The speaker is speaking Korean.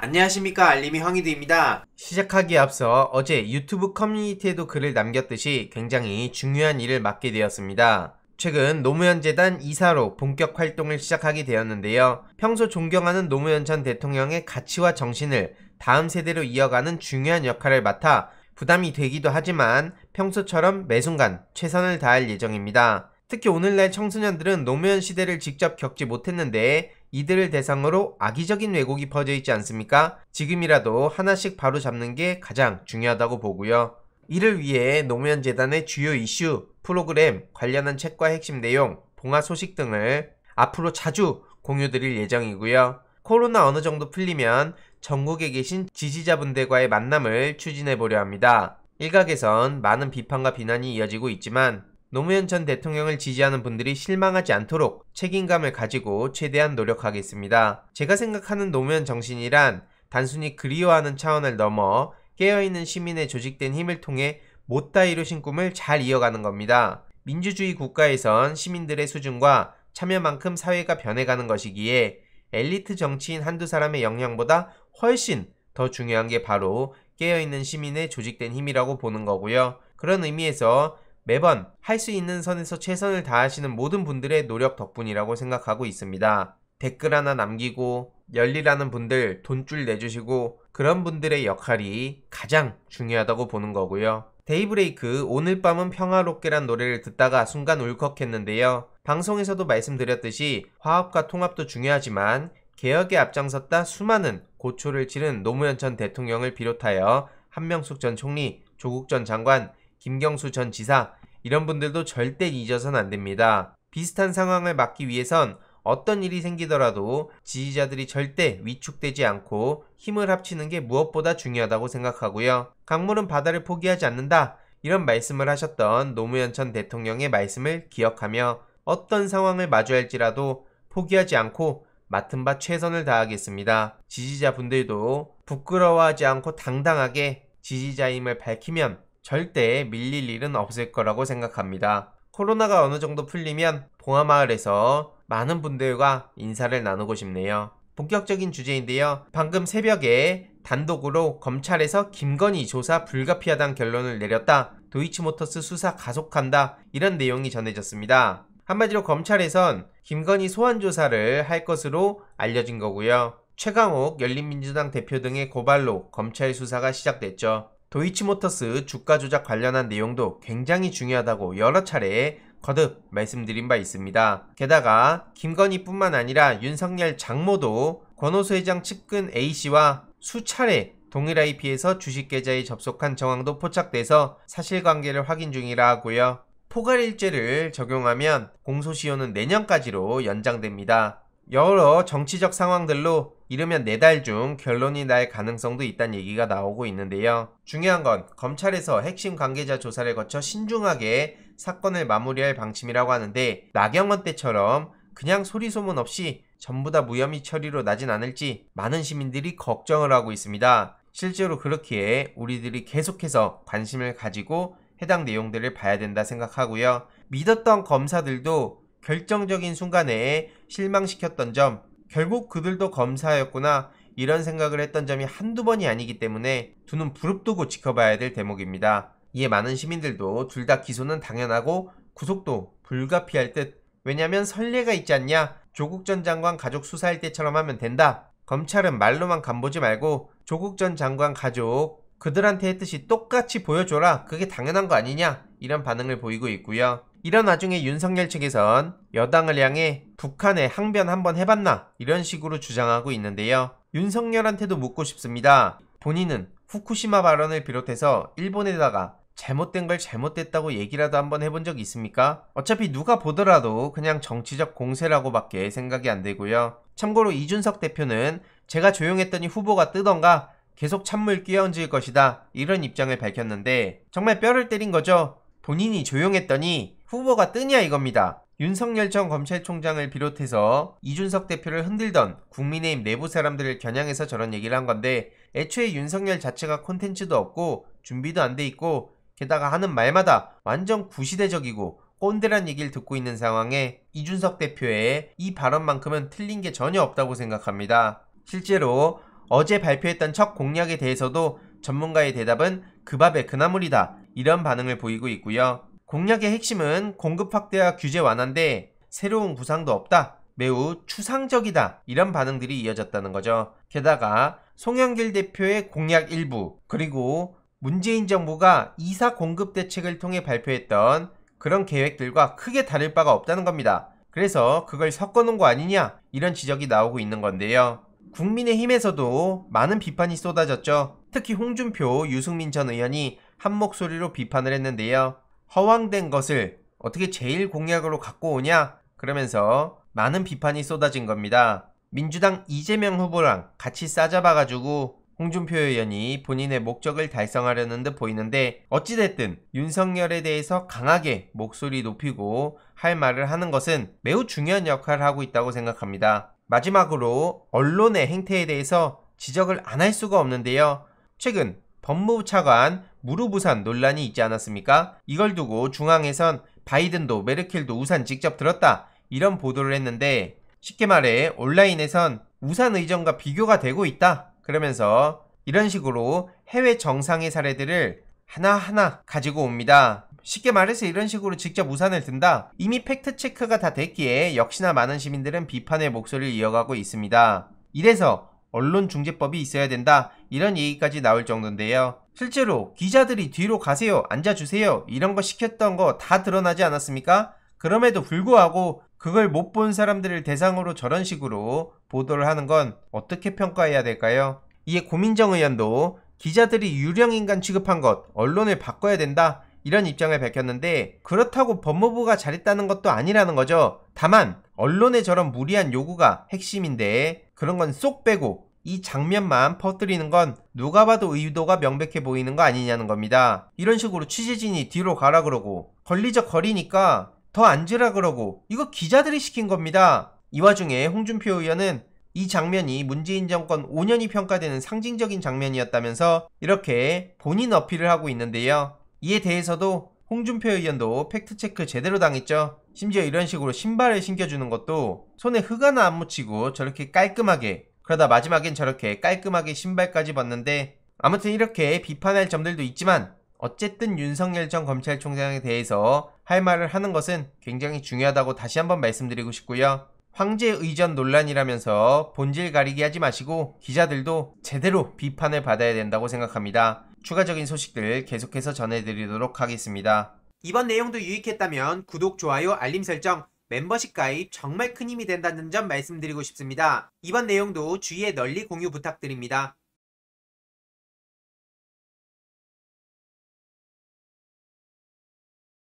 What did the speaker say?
안녕하십니까 알림이 황희드입니다. 시작하기에 앞서 어제 유튜브 커뮤니티에도 글을 남겼듯이 굉장히 중요한 일을 맡게 되었습니다. 최근 노무현 재단 이사로 본격 활동을 시작하게 되었는데요. 평소 존경하는 노무현 전 대통령의 가치와 정신을 다음 세대로 이어가는 중요한 역할을 맡아 부담이 되기도 하지만 평소처럼 매순간 최선을 다할 예정입니다. 특히 오늘날 청소년들은 노무현 시대를 직접 겪지 못했는데 이들을 대상으로 악의적인 왜곡이 퍼져 있지 않습니까? 지금이라도 하나씩 바로 잡는 게 가장 중요하다고 보고요. 이를 위해 노무현재단의 주요 이슈, 프로그램, 관련한 책과 핵심 내용, 봉화 소식 등을 앞으로 자주 공유드릴 예정이고요. 코로나 어느 정도 풀리면 전국에 계신 지지자분들과의 만남을 추진해 보려 합니다. 일각에선 많은 비판과 비난이 이어지고 있지만 노무현 전 대통령을 지지하는 분들이 실망하지 않도록 책임감을 가지고 최대한 노력하겠습니다. 제가 생각하는 노무현 정신이란 단순히 그리워하는 차원을 넘어 깨어있는 시민의 조직된 힘을 통해 못다 이루신 꿈을 잘 이어가는 겁니다. 민주주의 국가에선 시민들의 수준과 참여만큼 사회가 변해가는 것이기에 엘리트 정치인 한두 사람의 역량보다 훨씬 더 중요한 게 바로 깨어있는 시민의 조직된 힘이라고 보는 거고요. 그런 의미에서 매번 할 수 있는 선에서 최선을 다하시는 모든 분들의 노력 덕분이라고 생각하고 있습니다. 댓글 하나 남기고 열리라는 분들 돈줄 내주시고 그런 분들의 역할이 가장 중요하다고 보는 거고요. 데이브레이크 오늘 밤은 평화롭게란 노래를 듣다가 순간 울컥했는데요. 방송에서도 말씀드렸듯이 화합과 통합도 중요하지만 개혁에 앞장섰다 수많은 고초를 치른 노무현 전 대통령을 비롯하여 한명숙 전 총리, 조국 전 장관, 김경수 전 지사 이런 분들도 절대 잊어선 안 됩니다. 비슷한 상황을 막기 위해선 어떤 일이 생기더라도 지지자들이 절대 위축되지 않고 힘을 합치는 게 무엇보다 중요하다고 생각하고요. 강물은 바다를 포기하지 않는다. 이런 말씀을 하셨던 노무현 전 대통령의 말씀을 기억하며 어떤 상황을 마주할지라도 포기하지 않고 맡은 바 최선을 다하겠습니다. 지지자분들도 부끄러워하지 않고 당당하게 지지자임을 밝히면 절대 밀릴 일은 없을 거라고 생각합니다. 코로나가 어느 정도 풀리면 봉화마을에서 많은 분들과 인사를 나누고 싶네요. 본격적인 주제인데요. 방금 새벽에 단독으로 검찰에서 김건희 조사 불가피하다는 결론을 내렸다. 도이치모터스 수사 가속한다. 이런 내용이 전해졌습니다. 한마디로 검찰에선 김건희 소환 조사를 할 것으로 알려진 거고요. 최강욱 열린민주당 대표 등의 고발로 검찰 수사가 시작됐죠. 도이치모터스 주가 조작 관련한 내용도 굉장히 중요하다고 여러 차례 거듭 말씀드린 바 있습니다. 게다가 김건희뿐만 아니라 윤석열 장모도 권호수 회장 측근 A씨와 수차례 동일 IP에서 주식 계좌에 접속한 정황도 포착돼서 사실관계를 확인 중이라 하고요. 포괄일제를 적용하면 공소시효는 내년까지로 연장됩니다. 여러 정치적 상황들로 이르면 네 달 중 결론이 날 가능성도 있다는 얘기가 나오고 있는데요. 중요한 건 검찰에서 핵심 관계자 조사를 거쳐 신중하게 사건을 마무리할 방침이라고 하는데 나경원 때처럼 그냥 소리소문 없이 전부 다 무혐의 처리로 나진 않을지 많은 시민들이 걱정을 하고 있습니다. 실제로 그렇기에 우리들이 계속해서 관심을 가지고 해당 내용들을 봐야 된다 생각하고요. 믿었던 검사들도 결정적인 순간에 실망시켰던 점, 결국 그들도 검사였구나 이런 생각을 했던 점이 한두 번이 아니기 때문에 두 눈 부릅뜨고 지켜봐야 될 대목입니다. 이에 많은 시민들도 둘 다 기소는 당연하고 구속도 불가피할 듯 왜냐면 선례가 있지 않냐 조국 전 장관 가족 수사할 때처럼 하면 된다 검찰은 말로만 간보지 말고 조국 전 장관 가족 그들한테 했듯이 똑같이 보여줘라 그게 당연한 거 아니냐 이런 반응을 보이고 있고요 이런 와중에 윤석열 측에선 여당을 향해 북한에 항변 한번 해봤나 이런 식으로 주장하고 있는데요. 윤석열한테도 묻고 싶습니다. 본인은 후쿠시마 발언을 비롯해서 일본에다가 잘못된 걸 잘못됐다고 얘기라도 한번 해본 적 있습니까? 어차피 누가 보더라도 그냥 정치적 공세라고밖에 생각이 안 되고요. 참고로 이준석 대표는 제가 조용했더니 후보가 뜨던가 계속 찬물 끼얹을 것이다 이런 입장을 밝혔는데 정말 뼈를 때린 거죠. 본인이 조용했더니 후보가 뜨냐 이겁니다. 윤석열 전 검찰총장을 비롯해서 이준석 대표를 흔들던 국민의힘 내부 사람들을 겨냥해서 저런 얘기를 한 건데 애초에 윤석열 자체가 콘텐츠도 없고 준비도 안 돼 있고 게다가 하는 말마다 완전 구시대적이고 꼰대란 얘기를 듣고 있는 상황에 이준석 대표의 이 발언만큼은 틀린 게 전혀 없다고 생각합니다. 실제로 어제 발표했던 첫 공약에 대해서도 전문가의 대답은 그 밥에 그나물이다 이런 반응을 보이고 있고요. 공약의 핵심은 공급 확대와 규제 완화인데 새로운 구상도 없다. 매우 추상적이다. 이런 반응들이 이어졌다는 거죠. 게다가 송영길 대표의 공약 일부 그리고 문재인 정부가 이사 공급 대책을 통해 발표했던 그런 계획들과 크게 다를 바가 없다는 겁니다. 그래서 그걸 섞어놓은 거 아니냐 이런 지적이 나오고 있는 건데요. 국민의힘에서도 많은 비판이 쏟아졌죠. 특히 홍준표, 유승민 전 의원이 한 목소리로 비판을 했는데요. 허황된 것을 어떻게 제일 공약으로 갖고 오냐? 그러면서 많은 비판이 쏟아진 겁니다. 민주당 이재명 후보랑 같이 싸잡아가지고 홍준표 의원이 본인의 목적을 달성하려는 듯 보이는데 어찌됐든 윤석열에 대해서 강하게 목소리 높이고 할 말을 하는 것은 매우 중요한 역할을 하고 있다고 생각합니다. 마지막으로 언론의 행태에 대해서 지적을 안 할 수가 없는데요. 최근 법무부 차관 무릎 우산 논란이 있지 않았습니까? 이걸 두고 중앙에선 바이든도 메르켈도 우산 직접 들었다 이런 보도를 했는데 쉽게 말해 온라인에선 우산 의전과 비교가 되고 있다 그러면서 이런 식으로 해외 정상의 사례들을 하나하나 가지고 옵니다. 쉽게 말해서 이런 식으로 직접 우산을 든다. 이미 팩트체크가 다 됐기에 역시나 많은 시민들은 비판의 목소리를 이어가고 있습니다. 이래서 언론중재법이 있어야 된다 이런 얘기까지 나올 정도인데요. 실제로 기자들이 뒤로 가세요 앉아주세요 이런 거 시켰던 거 다 드러나지 않았습니까? 그럼에도 불구하고 그걸 못 본 사람들을 대상으로 저런 식으로 보도를 하는 건 어떻게 평가해야 될까요? 이에 고민정 의원도 기자들이 유령인간 취급한 것, 언론을 바꿔야 된다 이런 입장을 밝혔는데 그렇다고 법무부가 잘했다는 것도 아니라는 거죠. 다만 언론의 저런 무리한 요구가 핵심인데 그런 건 쏙 빼고 이 장면만 퍼뜨리는 건 누가 봐도 의도가 명백해 보이는 거 아니냐는 겁니다. 이런 식으로 취재진이 뒤로 가라 그러고 걸리적 거리니까 더 앉으라 그러고 이거 기자들이 시킨 겁니다. 이 와중에 홍준표 의원은 이 장면이 문재인 정권 5년이 평가되는 상징적인 장면이었다면서 이렇게 본인 어필을 하고 있는데요. 이에 대해서도 홍준표 의원도 팩트체크 제대로 당했죠. 심지어 이런 식으로 신발을 신겨주는 것도 손에 흙 하나 안 묻히고 저렇게 깔끔하게 그러다 마지막엔 저렇게 깔끔하게 신발까지 벗는데 아무튼 이렇게 비판할 점들도 있지만 어쨌든 윤석열 전 검찰총장에 대해서 할 말을 하는 것은 굉장히 중요하다고 다시 한번 말씀드리고 싶고요. 황제 의전 논란이라면서 본질 가리기 하지 마시고 기자들도 제대로 비판을 받아야 된다고 생각합니다. 추가적인 소식들 계속해서 전해드리도록 하겠습니다. 이번 내용도 유익했다면 구독, 좋아요, 알림 설정, 멤버십 가입 정말 큰 힘이 된다는 점 말씀드리고 싶습니다. 이번 내용도 주위에 널리 공유 부탁드립니다.